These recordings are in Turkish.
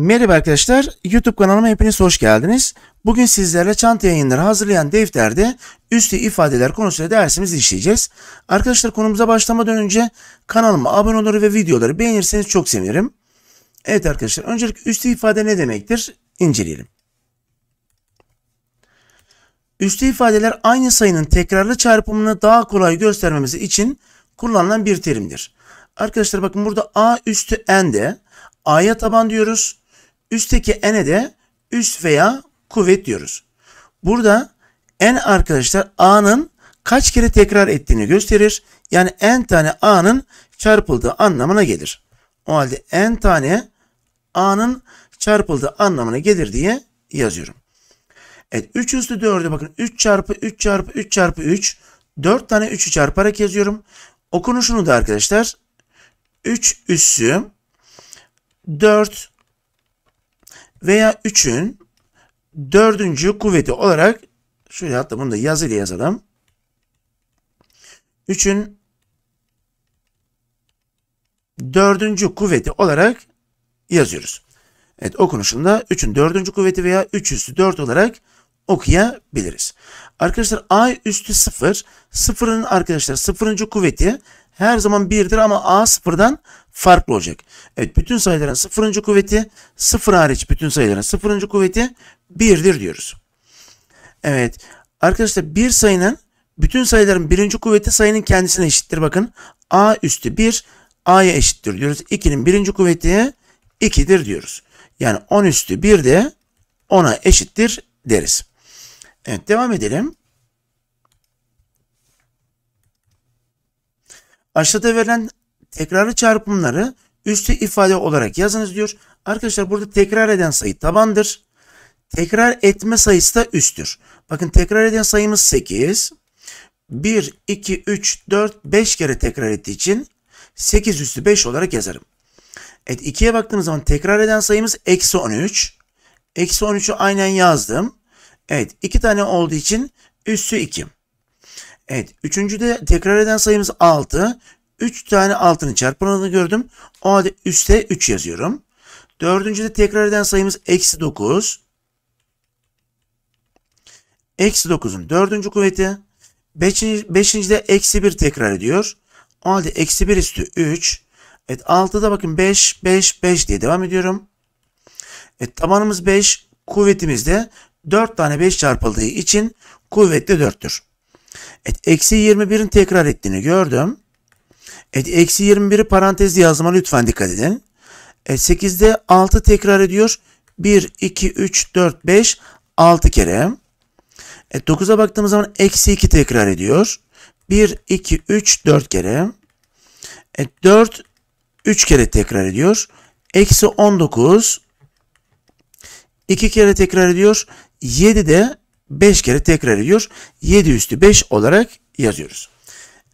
Merhaba arkadaşlar, YouTube kanalıma hepiniz hoş geldiniz. Bugün sizlerle çanta yayınları hazırlayan defterde üstü ifadeler konusunda dersimizi işleyeceğiz. Arkadaşlar konumuza başlamadan önce kanalıma abone olur ve videoları beğenirseniz çok sevinirim. Evet arkadaşlar, öncelikle üstü ifade ne demektir? İnceleyelim. Üstü ifadeler aynı sayının tekrarlı çarpımını daha kolay göstermemiz için kullanılan bir terimdir. Arkadaşlar bakın burada a üstü n de a'ya taban diyoruz. Üstteki ene de üst veya kuvvet diyoruz. Burada en arkadaşlar a'nın kaç kere tekrar ettiğini gösterir. Yani en tane a'nın çarpıldığı anlamına gelir. O halde en tane a'nın çarpıldığı anlamına gelir diye yazıyorum. Evet 3 üstü 4'ü bakın 3 çarpı 3 çarpı 3 çarpı 3 4 tane 3'ü çarparak yazıyorum. Okunuşunu da arkadaşlar 3 üssü 4 veya 3'ün dördüncü kuvveti olarak şöyle hatta bunu da yazıyla yazalım. 3'ün dördüncü kuvveti olarak yazıyoruz. Evet okunuşunda 3'ün dördüncü kuvveti veya 3 üstü 4 olarak okuyabiliriz. Arkadaşlar a üstü 0, sıfırın arkadaşlar sıfırıncı kuvveti her zaman 1'dir ama a 0'dan farklı olacak. Evet bütün sayıların sıfırıncı kuvveti 0 hariç bütün sayıların sıfırıncı kuvveti 1'dir diyoruz. Evet arkadaşlar bir sayının bütün sayıların birinci kuvveti sayının kendisine eşittir. Bakın a üstü 1 a'ya eşittir diyoruz. 2'nin birinci kuvveti 2'dir diyoruz. Yani 10 üstü 1 de 10'a eşittir deriz. Evet devam edelim. Aşağıda verilen tekrarlı çarpımları üstü ifade olarak yazınız diyor. Arkadaşlar burada tekrar eden sayı tabandır. Tekrar etme sayısı da üsttür. Bakın tekrar eden sayımız 8. 1, 2, 3, 4, 5 kere tekrar ettiği için 8 üstü 5 olarak yazarım. Evet 2'ye baktığımız zaman tekrar eden sayımız eksi 13. Eksi 13'ü aynen yazdım. Evet iki tane olduğu için üssü 2. Evet üçüncüde tekrar eden sayımız 6. 3 tane altının çarpanını gördüm. O halde üste 3 yazıyorum. Dördüncüde tekrar eden sayımız eksi 9. Eksi 9'un dördüncü kuvveti. Beşinci, beşincide eksi 1 tekrar ediyor. O halde eksi 1 üstü 3. Evet 6'da bakın 5, 5, 5 diye devam ediyorum. Evet tabanımız 5, kuvvetimiz de 4 tane 5 çarpıldığı için kuvvetli 4'tür. Evet, eksi 21'in tekrar ettiğini gördüm. Evet, eksi 21'i parantezli yazma lütfen dikkat edin. Evet, 8'de 6 tekrar ediyor. 1, 2, 3, 4, 5, 6 kere. Evet, 9'a baktığımız zaman eksi 2 tekrar ediyor. 1, 2, 3, 4 kere. Evet, 4, 3 kere tekrar ediyor. Eksi 19, 2 kere tekrar ediyor. 7 de 5 kere tekrar ediyor. 7 üstü 5 olarak yazıyoruz.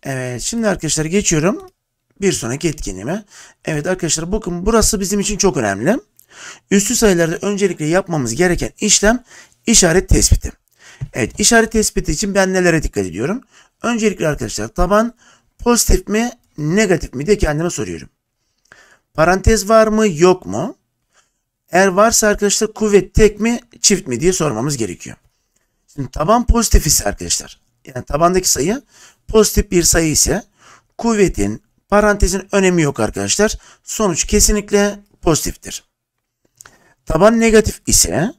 Evet şimdi arkadaşlar geçiyorum bir sonraki etkinliğime. Evet arkadaşlar bakın burası bizim için çok önemli. Üstü sayılarda öncelikle yapmamız gereken işlem işaret tespiti. Evet işaret tespiti için ben nelere dikkat ediyorum? Öncelikle arkadaşlar taban pozitif mi negatif mi diye kendime soruyorum. Parantez var mı yok mu? Eğer varsa arkadaşlar kuvvet tek mi çift mi diye sormamız gerekiyor. Şimdi taban pozitif ise arkadaşlar yani tabandaki sayı pozitif bir sayı ise kuvvetin parantezin önemi yok arkadaşlar. Sonuç kesinlikle pozitiftir. Taban negatif ise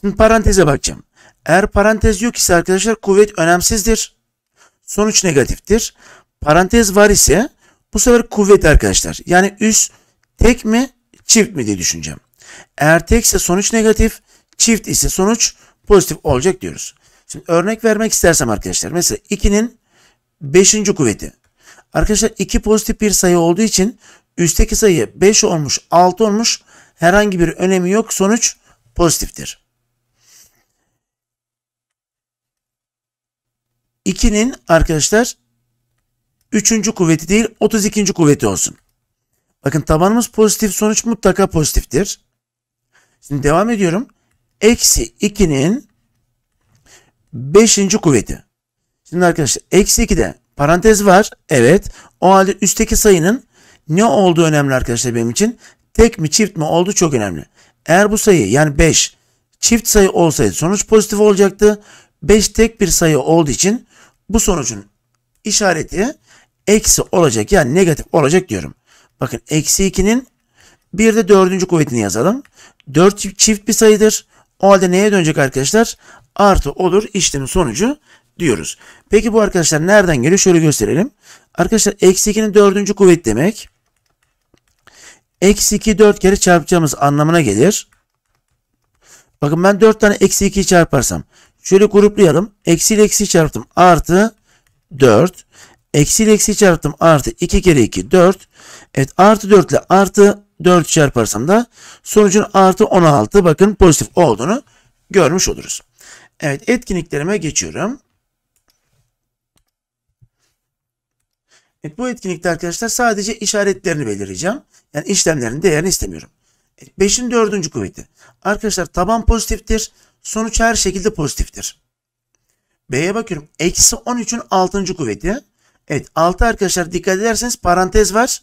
şimdi paranteze bakacağım. Eğer parantez yok ise arkadaşlar kuvvet önemsizdir. Sonuç negatiftir. Parantez var ise bu sefer kuvvet arkadaşlar. Yani üst tek mi çift mi diye düşüneceğim. Eğer tekse sonuç negatif, çift ise sonuç pozitif olacak diyoruz. Şimdi örnek vermek istersem arkadaşlar mesela 2'nin 5. kuvveti. Arkadaşlar 2 pozitif bir sayı olduğu için üstteki sayı 5 olmuş 6 olmuş herhangi bir önemi yok sonuç pozitiftir. 2'nin arkadaşlar 3. kuvveti değil 32. kuvveti olsun. Bakın tabanımız pozitif sonuç mutlaka pozitiftir. Şimdi devam ediyorum. Eksi 2'nin 5. kuvveti. Şimdi arkadaşlar eksi 2'de parantez var. Evet. O halde üstteki sayının ne olduğu önemli arkadaşlar benim için. Tek mi çift mi olduğu çok önemli. Eğer bu sayı yani 5 çift sayı olsaydı sonuç pozitif olacaktı. 5 tek bir sayı olduğu için bu sonucun işareti eksi olacak yani negatif olacak diyorum. Bakın eksi 2'nin bir de dördüncü kuvvetini yazalım. 4 çift bir sayıdır. O halde neye dönecek arkadaşlar? Artı olur işlemin sonucu diyoruz. Peki bu arkadaşlar nereden geliyor? Şöyle gösterelim. Arkadaşlar eksi 2'nin dördüncü kuvvet demek. Eksi 2 4 kere çarpacağımız anlamına gelir. Bakın ben 4 tane eksi 2'yi çarparsam. Şöyle gruplayalım. Eksi ile eksi çarptım. Artı 4. Eksi ile eksi çarptım. Artı 2 kere 2 4. Evet artı 4 ile artı 4 çarparsam da sonucun artı 16 bakın pozitif olduğunu görmüş oluruz. Evet etkinliklerime geçiyorum. Evet, bu etkinlikte arkadaşlar sadece işaretlerini belirleyeceğim. Yani işlemlerin değerini istemiyorum. 5'in 4. kuvveti. Arkadaşlar taban pozitiftir. Sonuç her şekilde pozitiftir. B'ye bakıyorum. Eksi 13'ün 6. kuvveti. Evet 6 arkadaşlar dikkat ederseniz parantez var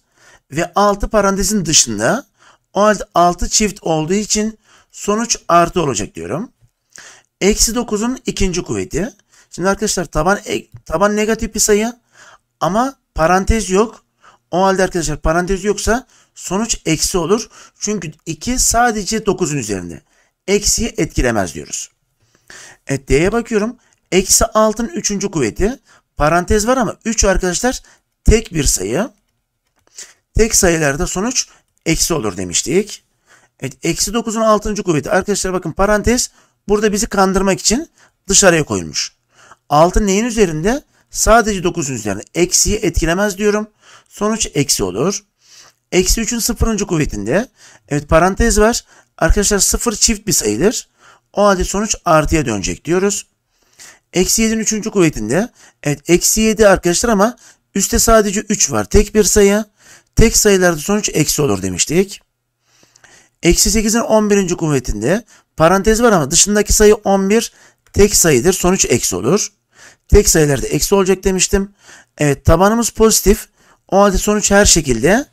ve 6 parantezin dışında o halde 6 çift olduğu için sonuç artı olacak diyorum. Eksi 9'un ikinci kuvveti. Şimdi arkadaşlar taban e, taban negatif bir sayı ama parantez yok. O halde arkadaşlar parantez yoksa sonuç eksi olur. Çünkü 2 sadece 9'un üzerinde. Eksiyi etkilemez diyoruz. E, D'ye bakıyorum. Eksi 6'nın üçüncü kuvveti. Parantez var ama 3 arkadaşlar tek bir sayı. Tek sayılarda sonuç eksi olur demiştik. Evet, eksi 9'un 6. kuvveti. Arkadaşlar bakın parantez burada bizi kandırmak için dışarıya koymuş. 6 neyin üzerinde? Sadece 9'un üzerinde. Eksiyi etkilemez diyorum. Sonuç eksi olur. Eksi 3'ün 0. kuvvetinde. Evet parantez var. Arkadaşlar 0 çift bir sayıdır. O halde sonuç artıya dönecek diyoruz. Eksi 7'nin 3. kuvvetinde. Evet eksi 7 arkadaşlar ama üstte sadece 3 var. Tek bir sayı. Tek sayılarda sonuç eksi olur demiştik. Eksi 8'in 11. kuvvetinde parantez var ama dışındaki sayı 11 tek sayıdır. Sonuç eksi olur. Tek sayılarda eksi olacak demiştim. Evet tabanımız pozitif. O halde sonuç her şekilde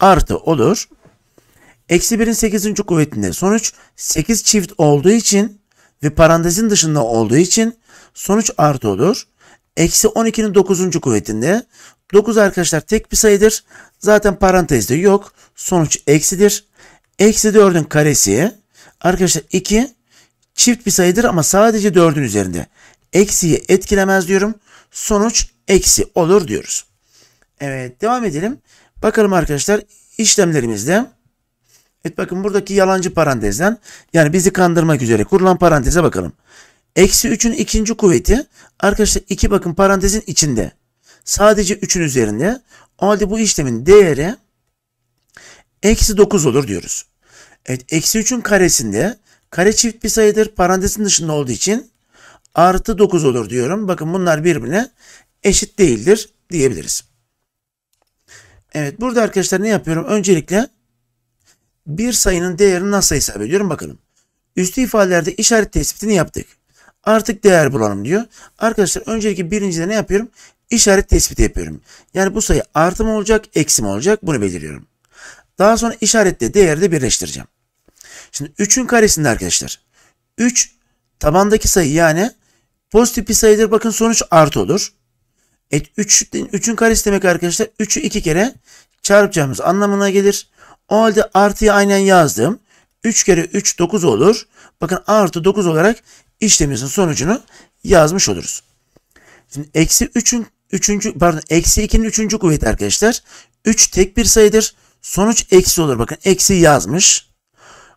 artı olur. Eksi 1'in 8. kuvvetinde sonuç 8 çift olduğu için ve parantezin dışında olduğu için sonuç artı olur. Eksi 12'nin 9. kuvvetinde 9 arkadaşlar tek bir sayıdır. Zaten parantezde yok. Sonuç eksidir. Eksi 4'ün karesi arkadaşlar 2 çift bir sayıdır ama sadece 4'ün üzerinde. Eksiyi etkilemez diyorum. Sonuç eksi olur diyoruz. Evet devam edelim. Bakalım arkadaşlar işlemlerimizde. Evet bakın buradaki yalancı parantezden yani bizi kandırmak üzere kurulan paranteze bakalım. Eksi 3'ün ikinci kuvveti arkadaşlar 2 bakın parantezin içinde sadece 3'ün üzerinde o halde bu işlemin değeri eksi 9 olur diyoruz. Evet eksi 3'ün karesinde kare çift bir sayıdır parantezin dışında olduğu için artı 9 olur diyorum. Bakın bunlar birbirine eşit değildir diyebiliriz. Evet burada arkadaşlar ne yapıyorum? Öncelikle bir sayının değerini nasıl hesap ediyorum bakalım. Üstü ifadelerde işaret tespitini yaptık. Artık değer bulalım diyor. Arkadaşlar öncelikle birincide ne yapıyorum? işaret tespiti yapıyorum. Yani bu sayı artı mı olacak, eksi mi olacak bunu belirliyorum. Daha sonra işaretle değeri de birleştireceğim. Şimdi 3'ün karesinde arkadaşlar. 3 tabandaki sayı yani pozitif bir sayıdır. Bakın sonuç artı olur. E 3, 3'ün karesi demek arkadaşlar 3'ü 2 kere çarpacağımız anlamına gelir. O halde artıyı aynen yazdım. 3 kere 3 9 olur. Bakın artı 9 olarak işlemimizin sonucunu yazmış oluruz. Şimdi eksi 3'ün Üçüncü, pardon eksi 2'nin üçüncü kuvveti arkadaşlar. 3 tek bir sayıdır. Sonuç eksi olur. Bakın eksi yazmış.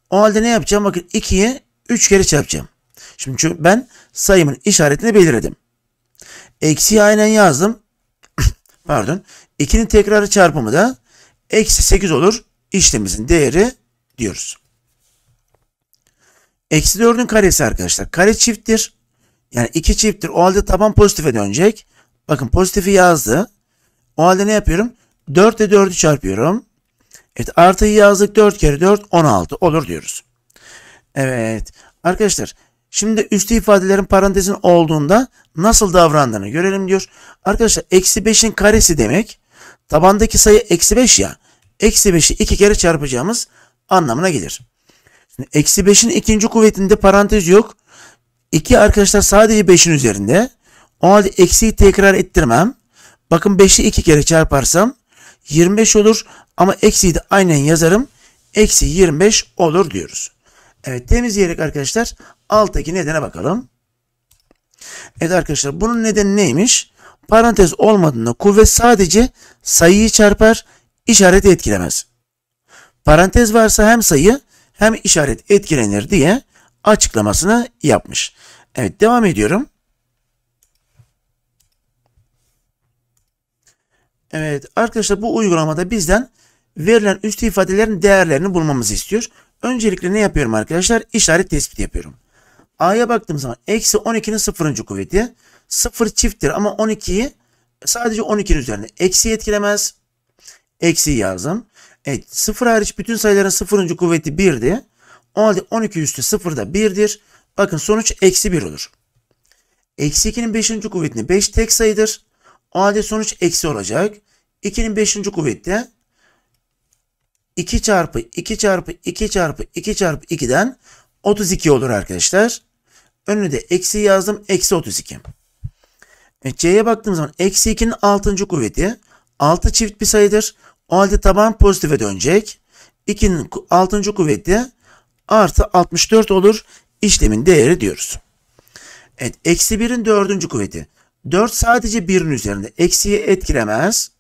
O halde ne yapacağım? Bakın 2'yi 3 kere çarpacağım. Şimdi çünkü ben sayımın işaretini belirledim. Eksi aynen yazdım. pardon. 2'nin tekrarı çarpımı da eksi 8 olur. İşlemimizin değeri diyoruz. Eksi 4'ün karesi arkadaşlar. Kare çifttir. Yani 2 çifttir. O halde taban pozitife dönecek. Bakın pozitifi yazdı. O halde ne yapıyorum? 4 ile 4'ü çarpıyorum. Evet artıyı yazdık. 4 kere 4 16 olur diyoruz. Evet. Arkadaşlar şimdi üstü ifadelerin parantezin olduğunda nasıl davrandığını görelim diyor. Arkadaşlar eksi 5'in karesi demek tabandaki sayı eksi 5 ya. Eksi 5'i 2 kere çarpacağımız anlamına gelir. Şimdi eksi 5'in ikinci kuvvetinde parantez yok. 2 arkadaşlar sadece 5'in üzerinde. O halde eksiği tekrar ettirmem. Bakın 5'i 2 kere çarparsam 25 olur ama eksiği de aynen yazarım. Eksi 25 olur diyoruz. Evet temizleyerek arkadaşlar alttaki nedene bakalım. Evet arkadaşlar bunun nedeni neymiş? Parantez olmadığında kuvvet sadece sayıyı çarpar, işareti etkilemez. Parantez varsa hem sayı hem işaret etkilenir diye açıklamasını yapmış. Evet devam ediyorum. Evet arkadaşlar bu uygulamada bizden verilen üstü ifadelerin değerlerini bulmamızı istiyor. Öncelikle ne yapıyorum arkadaşlar? İşaret tespiti yapıyorum. A'ya baktığım zaman eksi 12'nin sıfırıncı kuvveti. sıfır çifttir ama 12'yi sadece 12'nin üzerinde. Eksi etkilemez. Eksi yazdım. Evet 0 hariç bütün sayıların sıfırıncı kuvveti 1'di. O halde 12 üstü 0 da 1'dir. Bakın sonuç eksi 1 olur. Eksi 2'nin 5. kuvvetini 5 tek sayıdır. O halde sonuç eksi olacak. 2'nin 5. kuvvette 2 çarpı 2 çarpı 2 çarpı 2 çarpı 2'den 32 olur arkadaşlar. Önüne de eksi yazdım. Eksi 32. E, C'ye baktığımız zaman eksi 2'nin 6. kuvveti 6 çift bir sayıdır. O halde taban pozitife dönecek. 2'nin 6. kuvveti artı 64 olur. İşlemin değeri diyoruz. Evet eksi 1'in 4. kuvveti. 4 sadece 1'in üzerinde. eksiye etkilemez.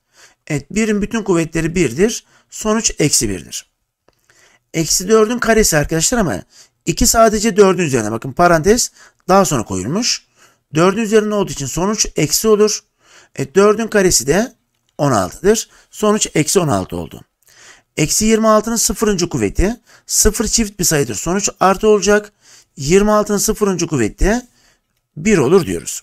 Evet 1'in bütün kuvvetleri 1'dir. Sonuç eksi 1'dir. Eksi 4'ün karesi arkadaşlar ama 2 sadece 4'ün üzerine. Bakın parantez daha sonra koyulmuş. 4'ün üzerine olduğu için sonuç eksi olur. E, 4'ün karesi de 16'dır. Sonuç eksi 16 oldu. Eksi 26'nın sıfırıncı kuvveti sıfır çift bir sayıdır. Sonuç artı olacak. 26'nın sıfırıncı kuvveti 1 olur diyoruz.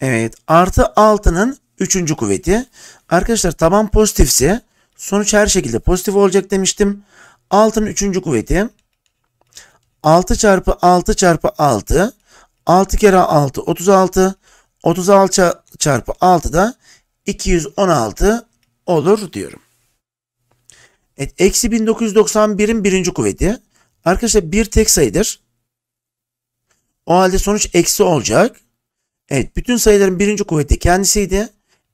Evet artı 6'nın 3. kuvveti. Arkadaşlar taban pozitifse sonuç her şekilde pozitif olacak demiştim. 6'nın 3. kuvveti. 6 çarpı 6 çarpı 6. 6 kere 6 36. 36 çarpı 6 da 216 olur diyorum. Evet, eksi 1991'in birinci kuvveti. Arkadaşlar bir tek sayıdır. O halde sonuç eksi olacak. Evet bütün sayıların birinci kuvveti kendisiydi.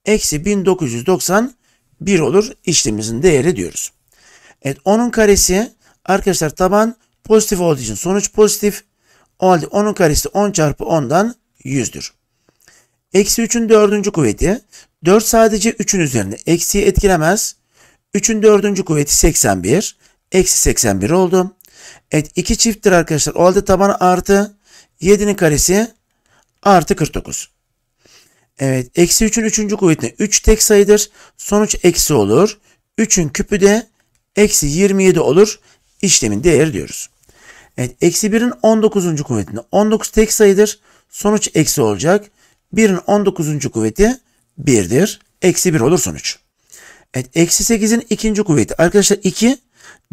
Eksi 1991 olur işlemimizin değeri diyoruz. Evet onun karesi arkadaşlar taban pozitif olduğu için sonuç pozitif. O halde onun karesi 10 çarpı 10'dan 100'dür. Eksi 3'ün dördüncü kuvveti 4 sadece 3'ün üzerinde eksiyi etkilemez. 3'ün dördüncü kuvveti 81. Eksi 81 oldu. Evet 2 çifttir arkadaşlar. O halde taban artı 7'nin karesi artı 49. Evet eksi 3'ün 3. kuvvetine 3 tek sayıdır. Sonuç eksi olur. 3'ün küpü de eksi 27 olur. İşlemin değeri diyoruz. Evet eksi 1'in 19. kuvvetinde 19 tek sayıdır. Sonuç eksi olacak. 1'in 19. kuvveti 1'dir. Eksi 1 olur sonuç. Evet eksi 8'in ikinci kuvveti. Arkadaşlar 2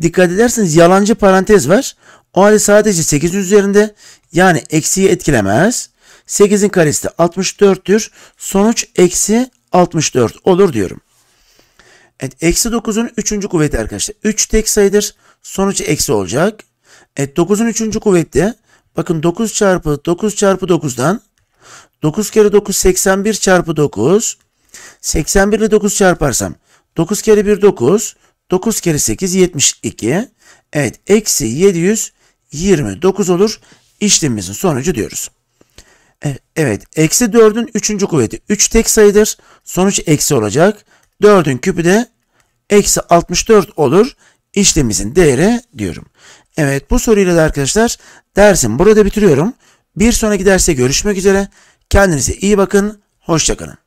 dikkat ederseniz yalancı parantez var. O halde sadece 8'in üzerinde yani eksiyi etkilemez. 8'in karesi de 64'tür. Sonuç eksi 64 olur diyorum. Evet, eksi 9'un 3. kuvveti arkadaşlar. 3 tek sayıdır. Sonuç eksi olacak. Evet, 9'un 3. kuvveti. Bakın 9 çarpı 9 çarpı 9'dan 9 kere 9 81 çarpı 9. 81 ile 9 çarparsam 9 kere 1 9. 9 kere 8 72. Evet eksi 729 olur. İşlemimizin sonucu diyoruz. E, evet. Eksi 4'ün 3. kuvveti. 3 tek sayıdır. Sonuç eksi olacak. 4'ün küpü de eksi 64 olur. İşlemimizin değeri diyorum. Evet bu soruyla da arkadaşlar dersim burada bitiriyorum. Bir sonraki derste görüşmek üzere. Kendinize iyi bakın. Hoşçakalın.